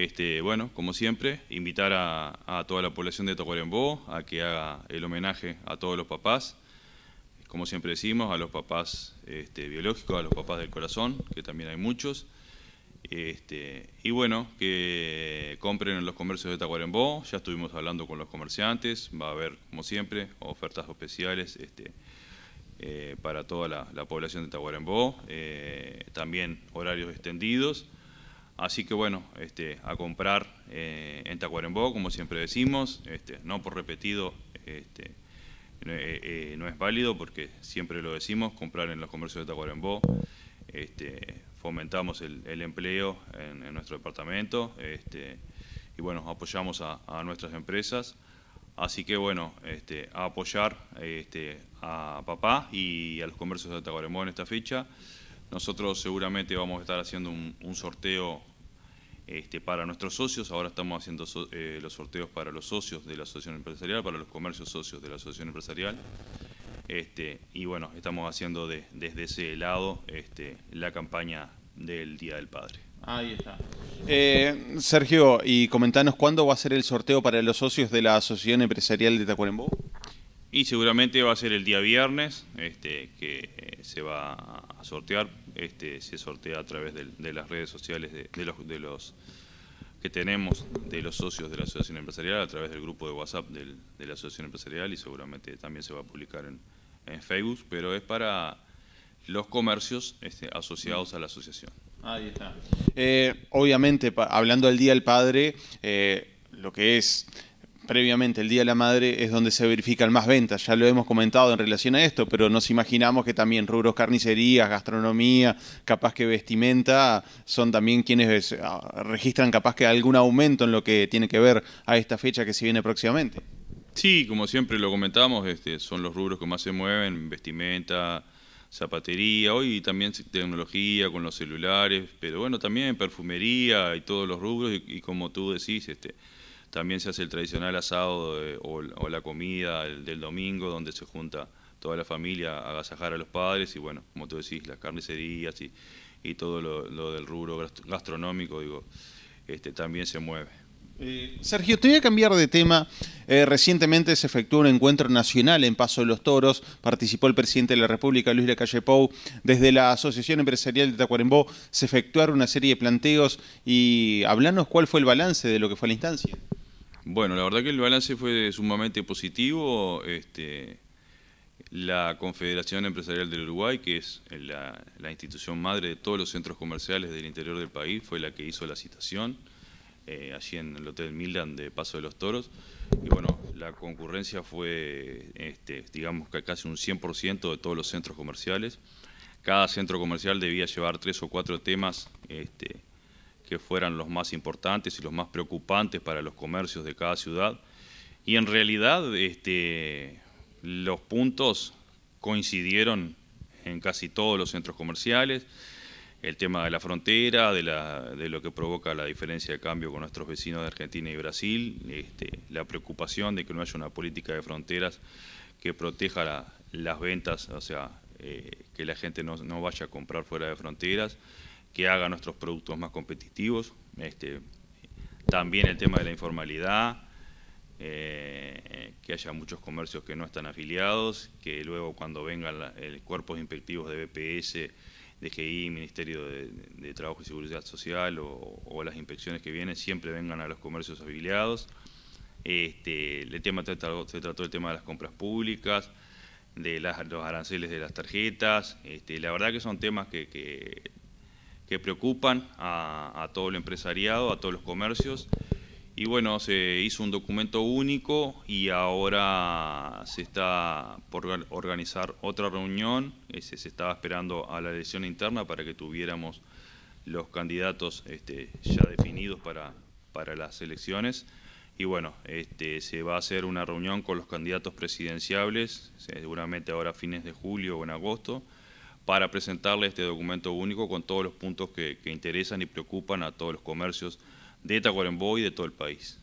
Este, bueno, como siempre, invitar a, toda la población de Taguarembó a que haga el homenaje a todos los papás, como siempre decimos, a los papás este, biológicos, a los papás del corazón, que también hay muchos. Este, y bueno, que compren en los comercios de Tacuarembó, ya estuvimos hablando con los comerciantes, va a haber, como siempre, ofertas especiales eh, para toda la, población de Tacuarembó, eh, también horarios extendidos. Así que bueno, este, a comprar eh, en Tacuarembó, como siempre decimos, este, no por repetido este, eh, eh, no es válido porque siempre lo decimos, comprar en los comercios de Tacuarembó, fomentamos el, empleo en, nuestro departamento y bueno, apoyamos a, nuestras empresas. Así que bueno, a apoyar a papá y a los comercios de Tacuarembó en esta fecha. Nosotros seguramente vamos a estar haciendo un sorteo este, para nuestros socios. Ahora estamos haciendo eh, los sorteos para los socios de la asociación empresarial, para los comercios socios de la asociación empresarial. Este, y bueno, estamos haciendo desde ese lado este, la campaña del Día del Padre. Ahí está. Eh, Sergio, y comentanos cuándo va a ser el sorteo para los socios de la Asociación Empresarial de Tacuarembó. Y seguramente va a ser el día viernes este, que eh, se va a sortear, este, se sortea a través de, las redes sociales de, los, que tenemos de los socios de la Asociación Empresarial a través del grupo de WhatsApp del, de la Asociación Empresarial y seguramente también se va a publicar en, Facebook, pero es para los comercios este, asociados a la asociación. Ahí está. Eh, obviamente, hablando del Día del Padre, eh, lo que es previamente el Día de la Madre es donde se verifican más ventas. Ya lo hemos comentado en relación a esto, pero nos imaginamos que también rubros carnicerías, gastronomía, capaz que vestimenta, son también quienes eh, registran capaz que algún aumento en lo que tiene que ver a esta fecha que se viene próximamente. Sí, como siempre lo comentamos, este, son los rubros que más se mueven, vestimenta, zapatería, hoy también tecnología con los celulares, pero bueno, también perfumería y todos los rubros, y, como tú decís, este, también se hace el tradicional asado eh, o, la comida del domingo, donde se junta toda la familia a agasajar a los padres y bueno, como tú decís, las carnicerías y, todo lo, del rubro gastronómico, digo, este, también se mueve. Eh, Sergio, te voy a cambiar de tema. Eh, recientemente se efectuó un encuentro nacional en Paso de los Toros. Participó el presidente de la República, Luis Lacalle Pou. Desde la Asociación Empresarial de Tacuarembó se efectuaron una serie de planteos. Y hablanos cuál fue el balance de lo que fue la instancia. Bueno, la verdad que el balance fue sumamente positivo. Este, la Confederación Empresarial del Uruguay, que es la, institución madre de todos los centros comerciales del interior del país, fue la que hizo la citación eh, allí en el Hotel Mildan de Paso de los Toros. Y bueno, la concurrencia fue, este, digamos, que casi un 100% de todos los centros comerciales. Cada centro comercial debía llevar tres o cuatro temas este, que fueran los más importantes y los más preocupantes para los comercios de cada ciudad. Y en realidad este, los puntos coincidieron en casi todos los centros comerciales, el tema de la frontera, de, lo que provoca la diferencia de cambio con nuestros vecinos de Argentina y Brasil, este, la preocupación de que no haya una política de fronteras que proteja las ventas, o sea, eh, que la gente no vaya a comprar fuera de fronteras, que haga nuestros productos más competitivos. Este, también el tema de la informalidad, eh, que haya muchos comercios que no están afiliados, que luego cuando vengan cuerpos inspectivos de BPS, DGI, Ministerio de, Trabajo y Seguridad Social o, las inspecciones que vienen, siempre vengan a los comercios afiliados. Este, el tema se trató el tema de las compras públicas, de los aranceles de las tarjetas. Este, la verdad que son temas que que preocupan a, todo el empresariado, a todos los comercios. Y bueno, se hizo un documento único y ahora se está por organizar otra reunión. se estaba esperando a la elección interna para que tuviéramos los candidatos este, ya definidos para, para las elecciones. Y bueno, este, se va a hacer una reunión con los candidatos presidenciables, seguramente ahora fines de julio o en agosto para presentarle este documento único con todos los puntos que, interesan y preocupan a todos los comercios de Tacuarembó y de todo el país.